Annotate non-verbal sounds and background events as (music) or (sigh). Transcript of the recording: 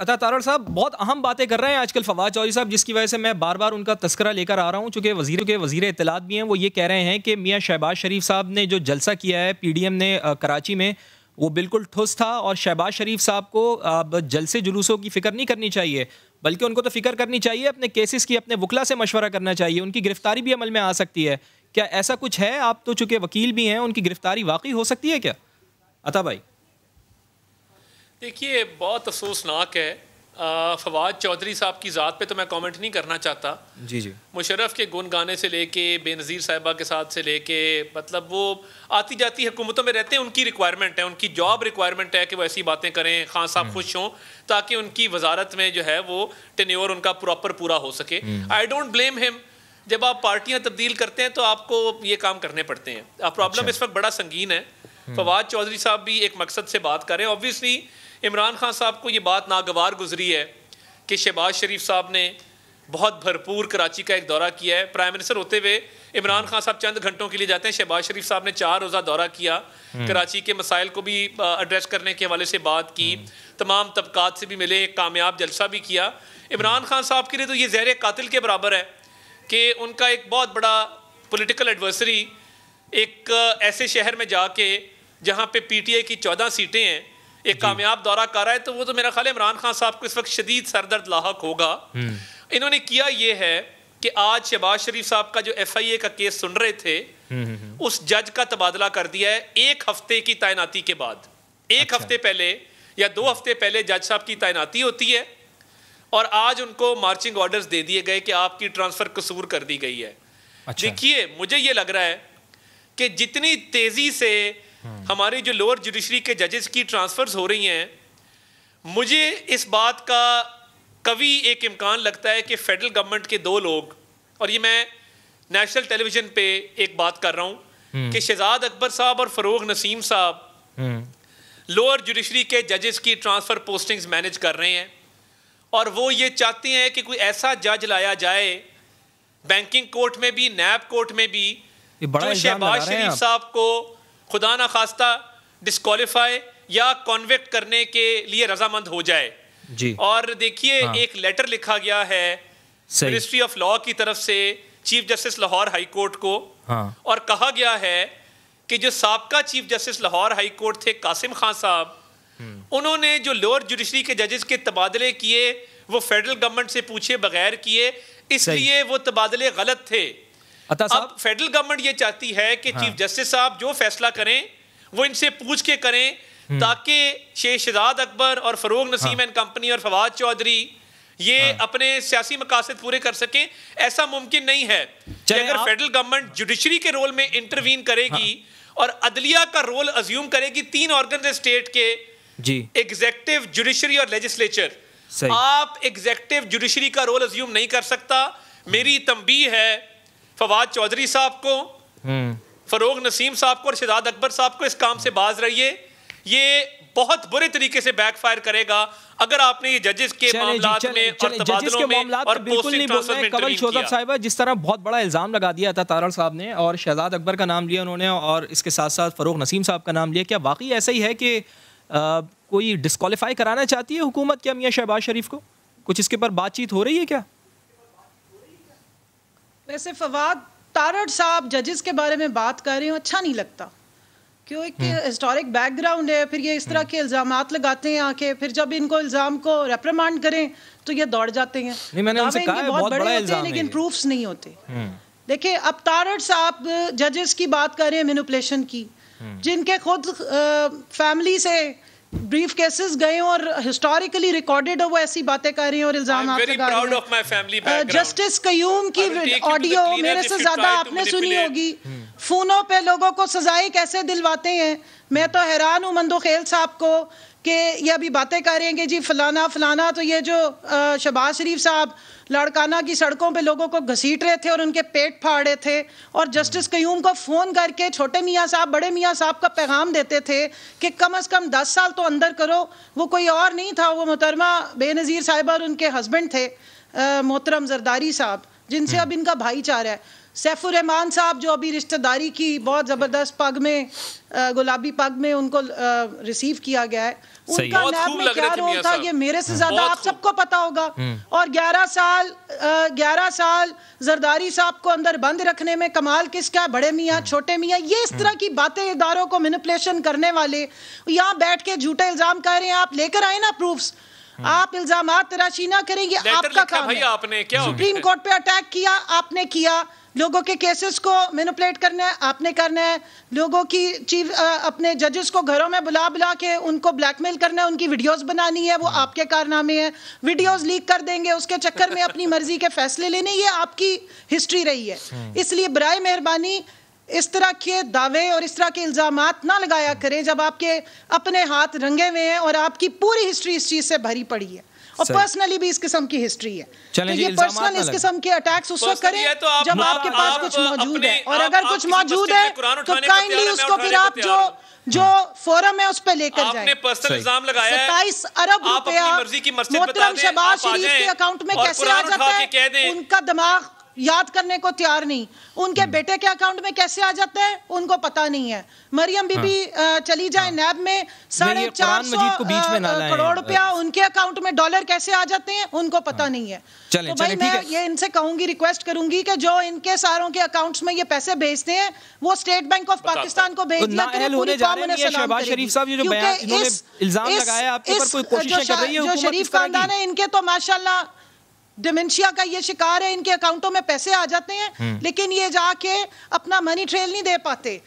अता तारड़ साहब बहुत अहम बातें कर रहे हैं आजकल फवाद चौधरी साहब जिसकी वजह से मैं बार बार उनका तस्करा लेकर आ रहा हूँ चूँकि वजी के वजीर इतलात भी हैं वो ये कह रहे हैं कि मियाँ शहबाज शरीफ साहब ने जो जलसा किया है पी डी एम ने कराची में वो बिल्कुल ठुस था और शहबाज शरीफ साहब को अब जलसे जुलूसों की फ़िक्र नहीं करनी चाहिए बल्कि उनको तो फ़िक्र करनी चाहिए अपने केसेस की अपने वकला से मशवरा करना चाहिए उनकी गिरफ्तारी भी अमल में आ सकती है क्या ऐसा कुछ है आप तो चूँकि वकील भी हैं उनकी गिरफ्तारी वाकई हो सकती है क्या अता भाई देखिए बहुत अफसोसनाक है फवाद चौधरी साहब की ज़ात पे तो मैं कमेंट नहीं करना चाहता जी जी मुशरफ के गुन गाने से लेके बेनज़ीर साहिबा के साथ से लेके मतलब वो आती जाती हुकूमतों में रहते हैं उनकी रिक्वायरमेंट है उनकी जॉब रिक्वायरमेंट है कि वो ऐसी बातें करें खान साहब हम्म। खुश हों ताकि उनकी वजारत में जो है वो टेन्योर उनका प्रॉपर पूरा हो सके आई डोंट ब्लेम हिम जब आप पार्टियाँ तब्दील करते हैं तो आपको ये काम करने पड़ते हैं प्रॉब्लम अच्छा। इस वक्त बड़ा संगीन है हम्म। फवाद चौधरी साहब भी एक मकसद से बात करें ऑब्वियसली इमरान खान साहब को ये बात नागवार गुजरी है कि शहबाज शरीफ साहब ने बहुत भरपूर कराची का एक दौरा किया है प्राइम मिनिस्टर होते हुए इमरान खान साहब चंद घंटों के लिए जाते हैं शहबाज शरीफ साहब ने चार रोज़ा दौरा किया हम्म। कराची के मसाइल को भी एड्रेस करने के हवाले से बात की हम्म। तमाम तबकात से भी मिले कामयाब जलसा भी किया इमरान खान साहब के लिए तो ये जहर कातिल के बराबर है कि उनका एक बहुत बड़ा पोलिटिकल एडवर्सरी एक ऐसे शहर में जाके जहाँ पे आई की चौदह सीटें हैं एक कामयाब दौरा कर रहा है तो वो तो मेरा ख्याल इमरान खान साहब को इस वक्त शदीद सरदर्द लाक होगा हम्म। इन्होंने किया ये है कि आज शहबाज शरीफ साहब का जो एफ आई ए का केस सुन रहे थे हम्म, हम्म, उस जज का तबादला कर दिया है एक हफ्ते की तैनाती के बाद एक अच्छा। हफ्ते पहले या दो हफ्ते पहले जज साहब की तैनाती होती है और आज उनको मार्चिंग ऑर्डर्स दे दिए गए कि आपकी ट्रांसफर कसूर कर दी गई है अच्छा। देखिए मुझे ये लग रहा है कि जितनी तेजी से हमारी जो लोअर जुडिशरी के जजेस की ट्रांसफ़र्स हो रही हैं मुझे इस बात का कभी एक इम्कान लगता है कि फेडरल गवर्नमेंट के दो लोग और ये मैं नेशनल टेलीविज़न पे एक बात कर रहा हूँ हम्म। कि शहजाद अकबर साहब और फरोग नसीम साहब लोअर हम्म। जुडिशरी के जजेस की ट्रांसफ़र पोस्टिंग्स मैनेज कर रहे हैं और वो ये चाहते हैं कि कोई ऐसा जज लाया जाए बैंकिंग कोर्ट में भी नैब कोर्ट में भी जो शहबाज शरीफ साहब को खुदा ना खास्ता डिस्कालीफाई या कॉन्वेक्ट करने के लिए रजामंद हो जाए जी और देखिए हाँ। एक लेटर लिखा गया है मिनिस्ट्री ऑफ लॉ की तरफ से chief justice Lahore high court को हाँ। और कहा गया है कि जो सबका chief justice Lahore high court थे कासिम खान साहब हम्म। उन्होंने जो लोअर जुडिशरी के जजेस के तबादले किए वो फेडरल गवर्नमेंट से पूछे बगैर किए इसलिए वो तबादले गलत थे अब फेडरल गवर्नमेंट ये चाहती है कि हाँ। चीफ जस्टिस साहब जो फैसला करें वो इनसे पूछ के करें हम्म। ताकि शेहजाद अकबर और फरोग हाँ। नसीम एंड कंपनी और फवाद चौधरी ये हाँ। अपने सियासी मकासद पूरे कर सकें ऐसा मुमकिन नहीं है कि अगर फेडरल गवर्नमेंट जुडिशरी के रोल में इंटरवीन हाँ। करेगी और अदलिया का रोल अज्यूम करेगी तीन ऑर्गन स्टेट के जी एग्जेक्टिव जुडिशरी और लेजिस्लेचर आप एग्जेक्टिव जुडिशरी का रोल अज्यूम नहीं कर सकता मेरी तंबी है फवाद चौधरी साहब को हम्म। फरोग नसीम साहब को और शहजाद अकबर साहब को इस काम से बाज रहिए ये बहुत बुरे तरीके से बैकफायर करेगा अगर आपने ये जजेस के मामला में और में और तो बिल्कुल नहीं बोल रहे कमल शोजब साहब जिस तरह बहुत बड़ा इल्ज़ाम लगा दिया था तारड़ साहब ने और शहजाद अकबर का नाम लिया उन्होंने और इसके साथ साथ फ़रोग नसीम साहब का नाम लिया क्या वाकई ऐसा ही है कि कोई डिस्कवालीफाई कराना चाहती है हुकूमत क्या मियाँ शहबाज शरीफ को कुछ इसके पर बातचीत हो रही है क्या वैसे फवाद तारड़ साहब जजेस के बारे में बात कर रहे हो अच्छा नहीं लगता क्यों एक हिस्टोरिक हम्म। बैकग्राउंड है फिर ये इस तरह हम्म। के इल्ज़ाम लगाते हैं आके फिर जब इनको इल्ज़ाम को रेप्रमांड करें तो ये दौड़ जाते हैं नहीं मैंने उनसे कहा बहुत, बहुत बड़े बड़ा होते हैं लेकिन प्रूफ्स नहीं होते हम्म। देखिए अब तारड़ साहब जजेस की बात कर रहे हैं मेनुपलेशन की जिनके खुद फैमिली से ब्रीफ केसेस गए और हिस्टोरिकली रिकॉर्डेड है वो ऐसी बातें कर रही हैं और इल्जाम जस्टिस कयूम uh, की ऑडियो मेरे से ज्यादा आपने सुनी होगी फोनों पे लोगों को सजाएं कैसे दिलवाते हैं मैं तो हैरान हूँ मंदो खेल साहब को कि ये अभी बातें करेंगे जी फलाना फलाना तो ये जो शबाज शरीफ साहब लड़काना की सड़कों पे लोगों को घसीट रहे थे और उनके पेट फाड़ रहे थे और जस्टिस क्यूम को फ़ोन करके छोटे मियाँ साहब बड़े मियाँ साहब का पैगाम देते थे कि कम अज़ कम दस साल तो अंदर करो वो कोई और नहीं था वो मोहतरमा बेनज़ीर साहिबा और उनके हस्बैंड थे मोहतरम जरदारी साहब जिनसे हम्म। अब इनका भाईचारा है सैफुररहमान साहब जो अभी रिश्तेदारी की बहुत ज़बरदस्त पग में गुलाबी पग में उनको रिसीव किया गया है उनका नैब में क्या रोल था ये मेरे से हम्म। ज़्यादा आप सबको पता होगा हम्म। और 11 साल 11 साल जरदारी साहब को अंदर बंद रखने में कमाल किसका है बड़े मियाँ हम्म। छोटे मियाँ ये इस तरह की बातें इदारों को मैनिपुलेशन करने वाले यहाँ बैठ के झूठे इल्ज़ाम कह रहे हैं आप लेकर आए ना प्रूफ्स हम्म। आप इल्जाम तराशी ना करेंगे आपका काम है आपने क्या सुप्रीम कोर्ट पे अटैक किया आपने किया लोगों के केसेस को मेनुपलेट करना है आपने करना है लोगों की चीफ अपने जजेस को घरों में बुला बुला के उनको ब्लैकमेल करना है उनकी वीडियोस बनानी है वो हम्म। आपके कारनामे है वीडियोस लीक कर देंगे उसके चक्कर में अपनी मर्जी के फैसले लेने ये आपकी हिस्ट्री रही है (laughs) हम्म। इसलिए बर मेहरबानी इस तरह के दावे और इस तरह के इल्ज़ाम ना लगाया करें जब आपके अपने हाथ रंगे हुए हैं और आपकी पूरी हिस्ट्री इस चीज़ से भरी पड़ी है और पर्सनली भी इस किस्म की हिस्ट्री है तो ये पर्सनल इस किस्म के अटैक्स उस वक्त करें तो आप जब आपके पास आप कुछ मौजूद है और अगर कुछ मौजूद है तो काइंडली उसको फिर आप जो जो फोरम हम्म। है उस पर लेकर जाए सत्ताईस अरब रुपया मोहतरम शहबाज शरीफ के अकाउंट में कैसे आ जाता है उनका दिमाग याद करने को तैयार नहीं उनके हम्म। बेटे के अकाउंट में कैसे आ जाते हैं उनको पता नहीं है मरियम बीबी हाँ। चली जाए हाँ। नैब में साढ़े चार सौ करोड़ रुपया उनके अकाउंट में डॉलर कैसे आ जाते हैं उनको पता हाँ। नहीं है चले, तो भाई चले, मैं ये इनसे कहूंगी रिक्वेस्ट करूंगी कि जो इनके सारों के अकाउंट्स में ये पैसे भेजते हैं वो स्टेट बैंक ऑफ पाकिस्तान को भेज दिया तो तो शरीफ खानदान है इनके तो माशाला डिमेंशिया का ये शिकार है इनके अकाउंटों में पैसे आ जाते हैं हम्म। लेकिन ये जाके अपना मनी ट्रेल नहीं दे पाते